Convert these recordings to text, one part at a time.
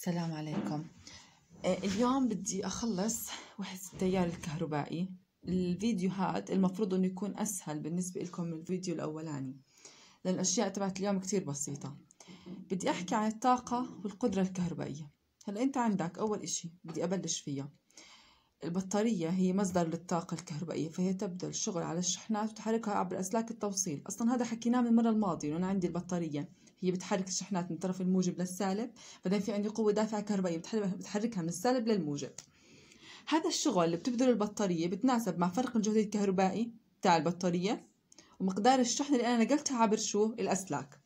السلام عليكم آه، اليوم بدي أخلص وحده التيار الكهربائي الفيديو هاد المفروض أنه يكون أسهل بالنسبة لكم من الفيديو الأولاني لأن الأشياء تبعت اليوم كتير بسيطة بدي أحكي عن الطاقة والقدرة الكهربائية هلا أنت عندك أول إشي بدي أبلش فيها البطارية هي مصدر للطاقة الكهربائية فهي تبذل شغل على الشحنات وتحركها عبر أسلاك التوصيل أصلا هذا حكيناه من المرة الماضية انا عندي البطارية هي بتحرك الشحنات من طرف الموجب للسالب بعدين في عندي قوة دافعة كهربائية بتحركها من السالب للموجب هذا الشغل اللي بتبذله البطارية بتناسب مع فرق الجهد الكهربائي تاع البطارية ومقدار الشحنة اللي أنا نقلتها عبر شو الأسلاك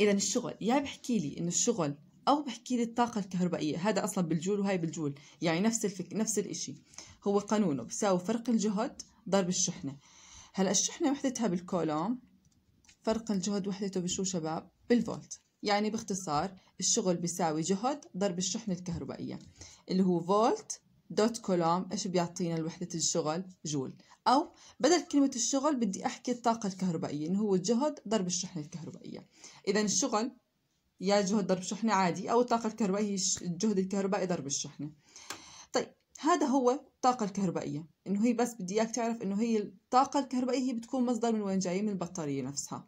إذا الشغل يا بحكي لي إنه الشغل أو بحكي لي الطاقة الكهربائية هذا أصلا بالجول وهي بالجول يعني نفس الفك... نفس الإشي هو قانونه بيساوي فرق الجهد ضرب الشحنة هلا الشحنة وحدتها بالكولوم فرق الجهد وحدته بشو شباب بالفولت يعني باختصار الشغل بيساوي جهد ضرب الشحنة الكهربائية اللي هو فولت دوت كولوم ايش بيعطينا الوحدة الشغل جول او بدل كلمة الشغل بدي احكي الطاقة الكهربائية انه هو الجهد ضرب الشحنة الكهربائية اذا الشغل يا جهد ضرب شحنة عادي او الطاقة الكهربائية الجهد الكهربائي ضرب الشحنة طيب هذا هو الطاقة الكهربائية انه هي بس بدي اياك تعرف انه هي الطاقة الكهربائية هي بتكون مصدر من وين جاي من البطارية نفسها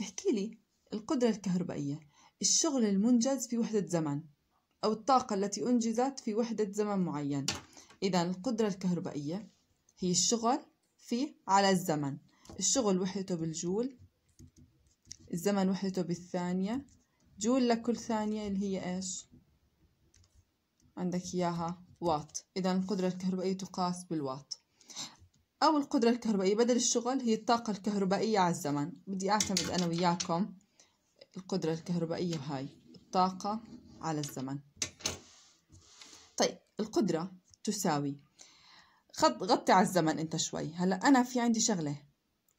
احكي لي القدرة الكهربائية الشغل المنجز في وحدة زمن أو الطاقة التي أنجزت في وحدة زمن معين إذا القدرة الكهربائية هي الشغل في على الزمن الشغل وحدته بالجول الزمن وحدته بالثانية جول لكل ثانية اللي هي إيش عندك إياها واط إذا القدرة الكهربائية تقاس بالواط أو القدرة الكهربائية بدل الشغل هي الطاقة الكهربائية على الزمن بدي أعتمد أنا وياكم القدرة الكهربائية هاي الطاقة على الزمن طيب القدرة تساوي خط غطي على الزمن أنت شوي هلأ أنا في عندي شغلة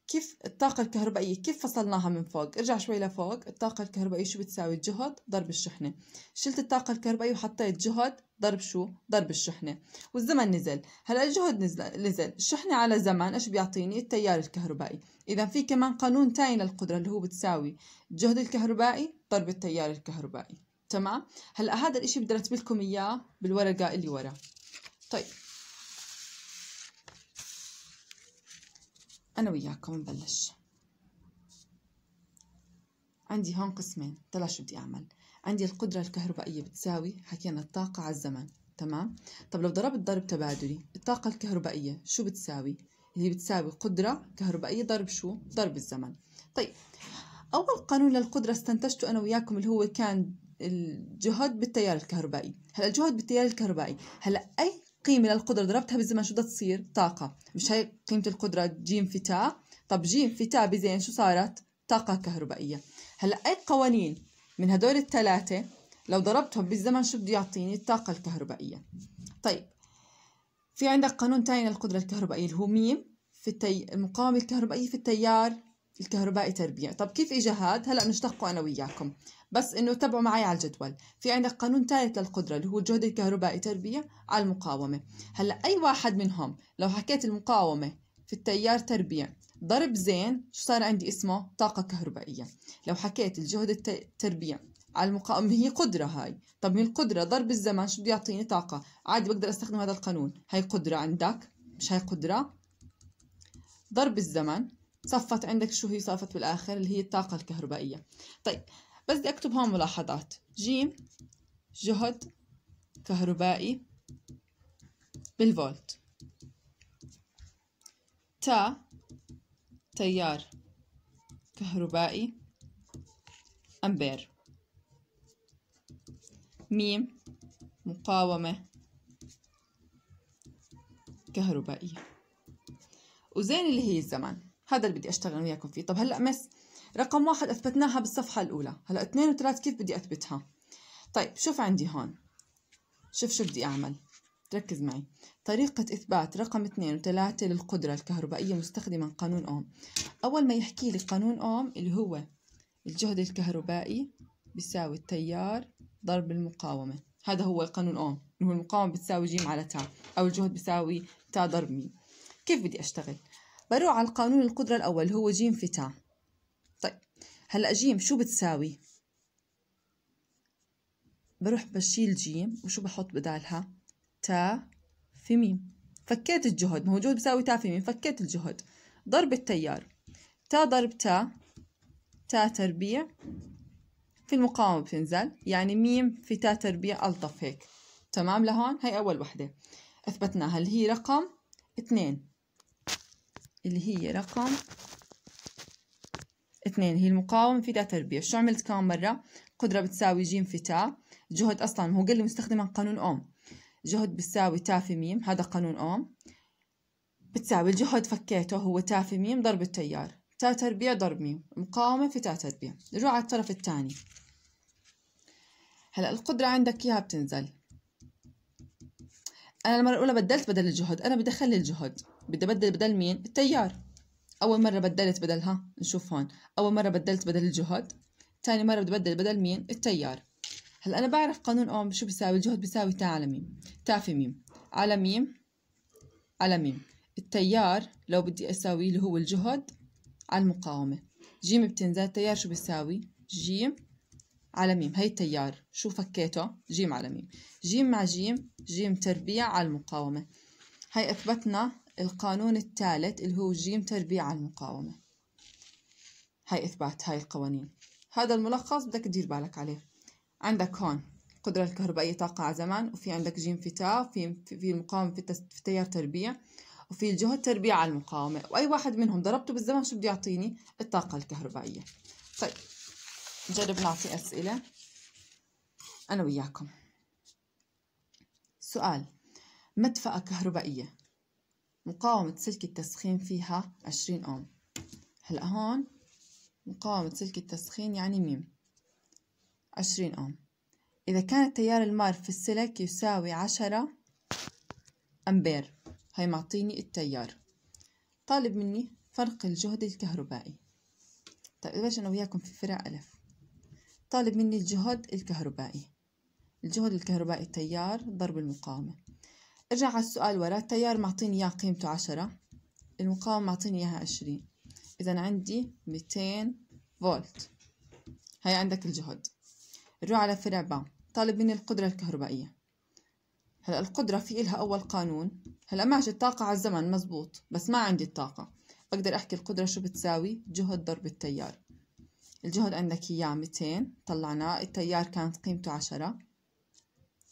كيف الطاقة الكهربائية كيف فصلناها من فوق ارجع شوي لفوق الطاقة الكهربائية شو بتساوي الجهد ضرب الشحنة شلت الطاقة الكهربائية وحطيت جهد ضرب شو ضرب الشحنة والزمن نزل هلا الجهد نزل نزل الشحنة على زمن ايش بيعطيني التيار الكهربائي اذا في كمان قانون تاني للقدرة اللي هو بتساوي الجهد الكهربائي ضرب التيار الكهربائي تمام هلا هذا الاشي بدي ارتب لكم اياه بالورقة اللي ورا طيب انا وياكم نبلش عندي هون قسمين طلع شو بدي اعمل عندي القدرة الكهربائية بتساوي حكينا الطاقة على الزمن تمام طب لو ضربت ضرب تبادلي الطاقة الكهربائية شو بتساوي اللي بتساوي قدرة كهربائية ضرب شو ضرب الزمن طيب أول قانون للقدرة استنتجته أنا وياكم اللي هو كان الجهد بالتيار الكهربائي هلا الجهد بالتيار الكهربائي هلا أي قيمة للقدرة ضربتها بالزمن شو بدها تصير طاقة مش هي قيمة القدرة جيم في تاء طب جيم في تاء بزين شو صارت طاقة كهربائية هلا أي قوانين من هدول الثلاثة لو ضربتهم بالزمن شو بده يعطيني الطاقة الكهربائية طيب في عندك قانون تاني للقدرة الكهربائية اللي هو ميم في التي... المقاومة الكهربائية في التيار الكهربائي تربيع طب كيف اجى هاد هلا بنشتقه انا وياكم بس انه تبعوا معي على الجدول في عندك قانون ثالث للقدره اللي هو الجهد الكهربائي تربيع على المقاومه هلا اي واحد منهم لو حكيت المقاومه في التيار تربيع ضرب زين شو صار عندي اسمه طاقة كهربائية لو حكيت الجهد التربيع على المقاومة هي قدرة هاي طب من القدرة ضرب الزمن شو بده يعطيني طاقة عادي بقدر استخدم هذا القانون هاي قدرة عندك مش هاي قدرة ضرب الزمن صفت عندك شو هي صافت بالآخر اللي هي الطاقة الكهربائية طيب بس بدي أكتب هون ملاحظات جيم جهد كهربائي بالفولت تا تيار كهربائي أمبير ميم مقاومة كهربائية وزين اللي هي الزمان هذا اللي بدي أشتغل وياكم فيه طب هلأ مس رقم واحد أثبتناها بالصفحة الأولى هلأ اثنين وثلاث كيف بدي أثبتها طيب شوف عندي هون شوف شو بدي أعمل ركز معي طريقة إثبات رقم اثنين وثلاثة للقدرة الكهربائية مستخدما قانون أوم أول ما يحكي لي قانون أوم اللي هو الجهد الكهربائي بيساوي التيار ضرب المقاومة هذا هو قانون أوم اللي هو المقاومة بتساوي جيم على تا أو الجهد بيساوي تا ضرب مي كيف بدي أشتغل؟ بروح على القانون القدرة الأول اللي هو جيم في تا طيب هلأ جيم شو بتساوي؟ بروح بشيل جيم وشو بحط بدالها؟ تا في ميم فكيت الجهد موجود بساوي تا في ميم فكيت الجهد ضرب التيار تا ضرب تا تا تربيع في المقاومة بتنزل يعني ميم في تا تربيع ألطف هيك تمام لهون هي أول وحدة أثبتناها اللي هي رقم اثنين اللي هي رقم اثنين هي المقاومة في تا تربيع شو عملت كم مرة؟ قدرة بتساوي ج في تا جهد أصلا هو قال لي مستخدما قانون أوم جهد بتساوي تا في ميم هذا قانون أوم بتساوي الجهد فكيته هو تا في ميم ضرب التيار تا تربيع ضرب ميم مقاومة في تا تربيع نروح على الطرف الثاني هلا القدرة عندك إياها بتنزل أنا المرة الأولى بدلت بدل الجهد أنا بدي أخلي الجهد بدي أبدل بدل مين التيار أول مرة بدلت بدلها نشوف هون أول مرة بدلت بدل الجهد تاني مرة بدي أبدل بدل مين التيار هلا أنا بعرف قانون أوم شو بيساوي الجهد بيساوي تا على ميم تا في ميم على ميم على ميم التيار لو بدي أساوي اللي هو الجهد على المقاومة جيم بتنزل التيار شو بيساوي جيم على ميم هي التيار شو فكيته جيم على ميم جيم مع جيم جيم تربيع على المقاومة هي أثبتنا القانون الثالث اللي هو جيم تربيع على المقاومة هي إثبات هاي القوانين هذا الملخص بدك تدير بالك عليه عندك هون القدرة الكهربائية طاقة على زمن وفي عندك جيم فتاة في في المقاومة في, في تيار تربيع وفي الجهد تربيع على المقاومة وأي واحد منهم ضربته بالزمن شو بده يعطيني الطاقة الكهربائية طيب نجرب نعطي أسئلة أنا وياكم سؤال مدفأة كهربائية مقاومة سلك التسخين فيها 20 أوم هلأ هون مقاومة سلك التسخين يعني ميم عشرين أوم إذا كان التيار المار في السلك يساوي عشرة أمبير هاي معطيني التيار طالب مني فرق الجهد الكهربائي طيب إذا أنا وياكم في فرع ألف طالب مني الجهد الكهربائي الجهد الكهربائي التيار ضرب المقاومة ارجع على السؤال ورا التيار معطيني إياه قيمته عشرة المقاومة معطيني إياها عشرين إذا عندي ميتين فولت هاي عندك الجهد نروح على فرع با طالب مني القدرة الكهربائية هلا القدرة في إلها أول قانون هلا ماشي الطاقة على الزمن مزبوط بس ما عندي الطاقة بقدر أحكي القدرة شو بتساوي جهد ضرب التيار الجهد عندك إياه 200 طلعناه التيار كانت قيمته 10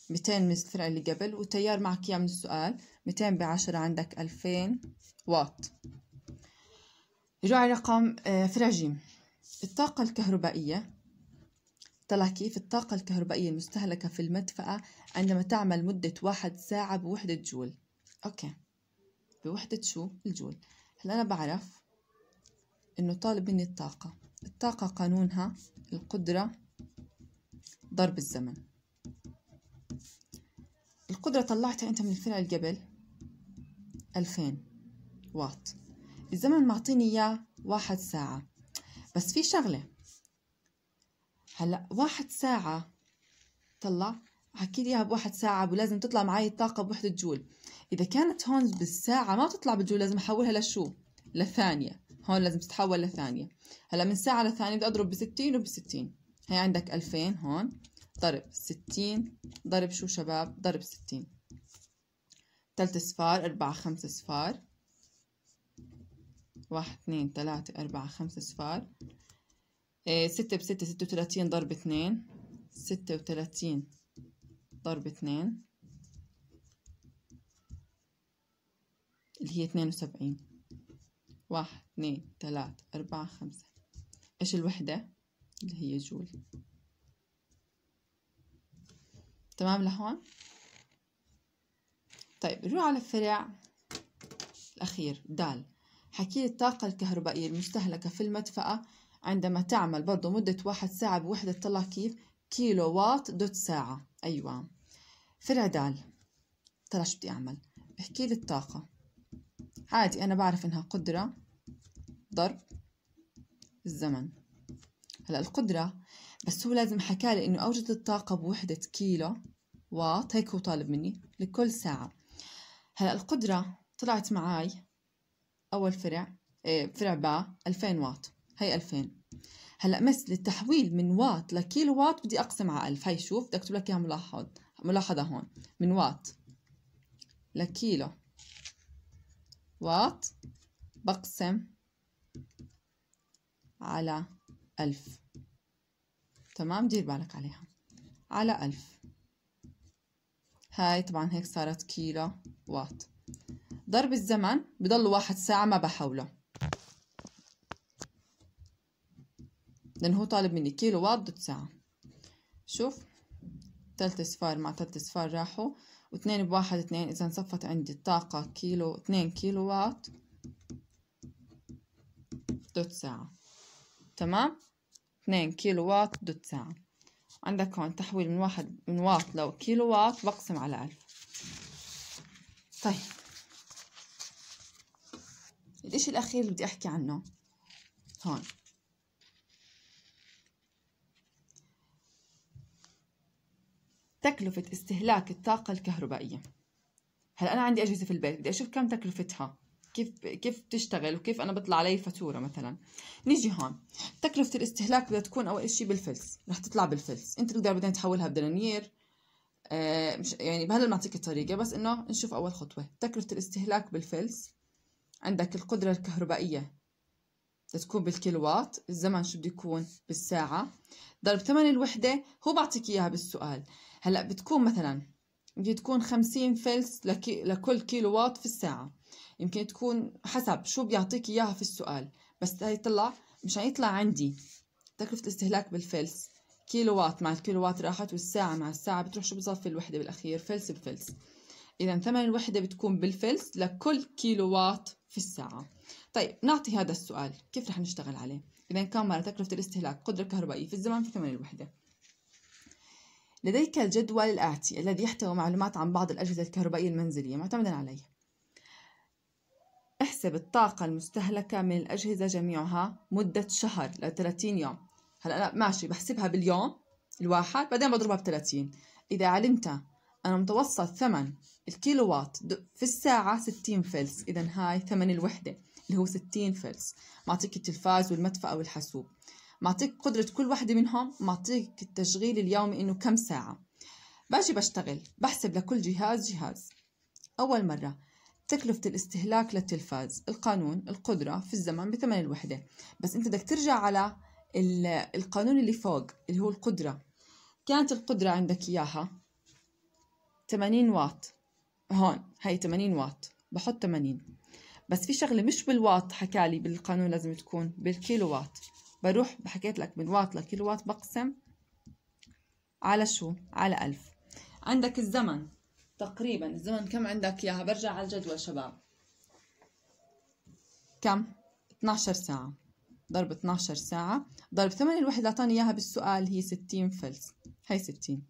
200 من الفرع اللي قبل والتيار معك إياه من السؤال 200 بعشرة عندك 2000 واط نروح على رقم آه، فرع جيم الطاقة الكهربائية طلع كيف الطاقة الكهربائية المستهلكة في المدفأة عندما تعمل مدة واحد ساعة بوحدة جول أوكي بوحدة شو الجول هلا أنا بعرف إنه طالب مني الطاقة الطاقة قانونها القدرة ضرب الزمن القدرة طلعتها أنت من الفرع قبل 2000 واط الزمن معطيني إياه واحد ساعة بس في شغلة هلا واحد ساعة طلع حكيت اياها بواحد ساعة ولازم تطلع معي الطاقة بوحدة جول إذا كانت هون بالساعة ما بتطلع بالجول لازم أحولها لشو؟ لثانية هون لازم تتحول لثانية هلا من ساعة لثانية بدي أضرب بستين وبستين هي عندك ألفين هون ضرب ستين ضرب شو شباب؟ ضرب ستين تلت صفار أربعة خمسة صفار واحد اثنين ثلاثة أربعة خمسة صفار ستة بستة ستة وثلاثين ضرب اثنين ستة وثلاثين ضرب اثنين اللي هي اثنين وسبعين واحد اثنين ثلاثة أربعة خمسة إيش الوحدة اللي هي جول تمام لهون طيب نروح على الفرع الأخير دال حكي الطاقة الكهربائية المستهلكة في المدفأة عندما تعمل برضو مدة واحد ساعة بوحدة طلع كيف كيلو وات دوت ساعة أيوة فرع ترى شو بدي أعمل بحكي لي الطاقة عادي أنا بعرف إنها قدرة ضرب الزمن هلا القدرة بس هو لازم حكالي إنه أوجد الطاقة بوحدة كيلو واط هيك هو طالب مني لكل ساعة هلا القدرة طلعت معاي أول فرع إيه فرع باء 2000 واط هي 2000 هلا مثل التحويل من وات لكيلو وات بدي اقسم على 1000 هي شوف بدي اكتب لك اياها ملاحظ ملاحظه هون من وات لكيلو وات بقسم على 1000 تمام دير بالك عليها على 1000 هاي طبعا هيك صارت كيلو وات ضرب الزمن بضل واحد ساعة ما بحوله لأن هو طالب مني كيلو واط ضد ساعة شوف تلت أصفار مع تلت أصفار راحوا واثنين بواحد اثنين إذا انصفت عندي الطاقة كيلو اثنين كيلو واط ضد ساعة تمام اثنين كيلو واط ضد ساعة عندك هون تحويل من واحد من واط لو كيلو واط بقسم على ألف طيب الإشي الأخير اللي بدي أحكي عنه هون تكلفة استهلاك الطاقة الكهربائية هلا أنا عندي أجهزة في البيت بدي أشوف كم تكلفتها كيف كيف بتشتغل وكيف أنا بطلع علي فاتورة مثلا نيجي هون تكلفة الاستهلاك بدها تكون أول شيء بالفلس رح تطلع بالفلس أنت بتقدر بعدين تحولها بدنانير آه، مش يعني بهلا بنعطيك الطريقة بس إنه نشوف أول خطوة تكلفة الاستهلاك بالفلس عندك القدرة الكهربائية تكون بالكيلوات الزمن شو بده يكون بالساعة ضرب ثمن الوحدة هو بعطيك إياها بالسؤال هلأ بتكون مثلا يمكن تكون 50 فلس لكي لكل كيلو واط في الساعة يمكن تكون حسب شو بيعطيك إياها في السؤال بس هي طلع مشان يطلع عندي تكلفة الاستهلاك بالفلس كيلو واط مع الكيلو واط راحت والساعة مع الساعة بتروح شو بظل في الوحدة بالأخير فلس بفلس إذا ثمن الوحدة بتكون بالفلس لكل كيلو واط في الساعة طيب نعطي هذا السؤال كيف رح نشتغل عليه إذا كم تكلفة الاستهلاك قدرة كهربائية في الزمن في ثمن الوحدة لديك الجدول الآتي الذي يحتوي معلومات عن بعض الأجهزة الكهربائية المنزلية معتمدا عليه احسب الطاقة المستهلكة من الأجهزة جميعها مدة شهر ل 30 يوم هلا أنا ماشي بحسبها باليوم الواحد بعدين بضربها ب 30 إذا علمت أن متوسط ثمن الكيلو وات في الساعة 60 فلس إذا هاي ثمن الوحدة اللي هو 60 فلس معطيك التلفاز والمدفأة والحاسوب معطيك قدرة كل واحدة منهم معطيك التشغيل اليومي إنه كم ساعة باجي بشتغل بحسب لكل جهاز جهاز أول مرة تكلفة الاستهلاك للتلفاز القانون القدرة في الزمن بثمن الوحدة بس أنت بدك ترجع على القانون اللي فوق اللي هو القدرة كانت القدرة عندك إياها 80 واط هون هاي 80 واط بحط 80 بس في شغله مش بالواط حكالي بالقانون لازم تكون بالكيلو وات بروح حكيت لك من واط لكيلو وات بقسم على شو على ألف عندك الزمن تقريبا الزمن كم عندك اياها برجع على الجدول شباب كم 12 ساعة ضرب 12 ساعة ضرب ثمن الوحدة اللي أعطاني إياها بالسؤال هي 60 فلس هي 60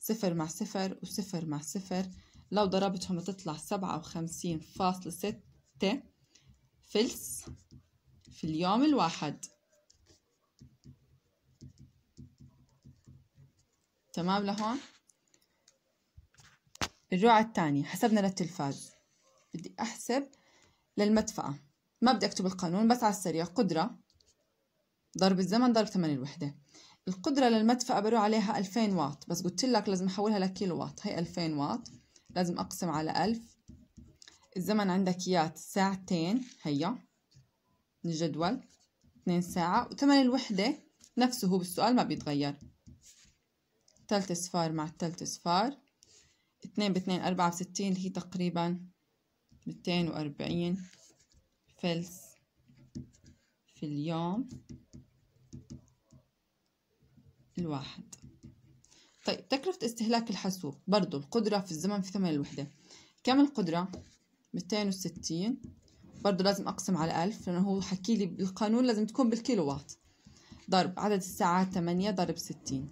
صفر مع صفر وصفر مع صفر لو ضربتهم بتطلع 57.6 ستة فلس في اليوم الواحد تمام لهون الرقعة الثانية حسبنا للتلفاز بدي أحسب للمدفأة ما بدي أكتب القانون بس على السريع قدرة ضرب الزمن ضرب ثمن الوحدة القدرة للمدفأة بروح عليها 2000 واط بس قلت لك لازم أحولها لكيلو واط هي 2000 واط لازم أقسم على 1000 الزمن عندك إياه ساعتين هيا من الجدول اثنين ساعة وثمن الوحدة نفسه هو بالسؤال ما بيتغير تلت صفار مع تلت صفار اثنين باثنين أربعة بستين اللي هي تقريبا ميتين وأربعين فلس في اليوم الواحد طيب تكلفة استهلاك الحاسوب برضو القدرة في الزمن في ثمن الوحدة كم القدرة ميتين وستين برضه لازم أقسم على ألف لأنه هو حكي لي بالقانون لازم تكون بالكيلو وات ضرب عدد الساعات 8 ضرب ستين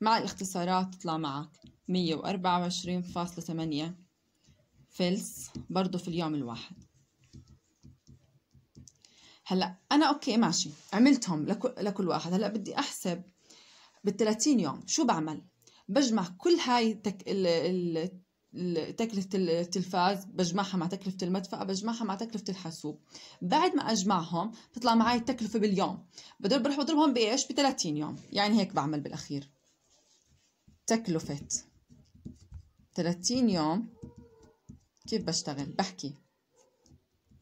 مع الاختصارات تطلع معك مية وأربعة وعشرين فاصلة فلس برضه في اليوم الواحد هلا أنا أوكي ماشي عملتهم لكل, واحد هلا بدي أحسب بالثلاثين يوم شو بعمل بجمع كل هاي التك... ال... ال... تكلفة التلفاز بجمعها مع تكلفة المدفأة بجمعها مع تكلفة الحاسوب بعد ما أجمعهم بتطلع معي التكلفة باليوم بضرب بروح بضربهم بإيش ب 30 يوم يعني هيك بعمل بالأخير تكلفة 30 يوم كيف بشتغل بحكي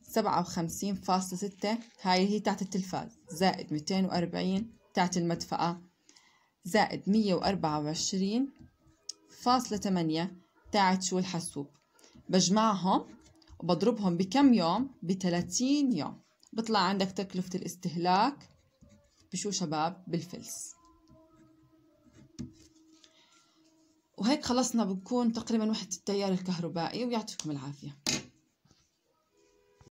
سبعة وخمسين فاصلة ستة هاي هي تاعت التلفاز زائد ميتين وأربعين تاعت المدفأة زائد مية وأربعة وعشرين فاصلة تاعت شو الحاسوب بجمعهم وبضربهم بكم يوم ب 30 يوم بطلع عندك تكلفة الاستهلاك بشو شباب بالفلس وهيك خلصنا بكون تقريبا وحدة التيار الكهربائي ويعطيكم العافية